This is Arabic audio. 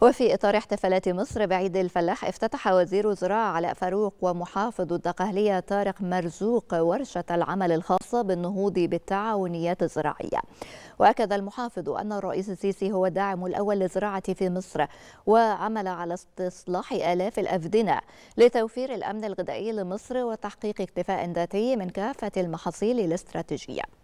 وفي إطار احتفالات مصر بعيد الفلاح افتتح وزير الزراعة علاء فاروق ومحافظ الدقهلية طارق مرزوق ورشة العمل الخاصة بالنهوض بالتعاونيات الزراعية وأكد المحافظ أن الرئيس السيسي هو الداعم الأول للزراعة في مصر وعمل على استصلاح آلاف الأفدنة لتوفير الأمن الغذائي لمصر وتحقيق اكتفاء ذاتي من كافة المحاصيل الاستراتيجية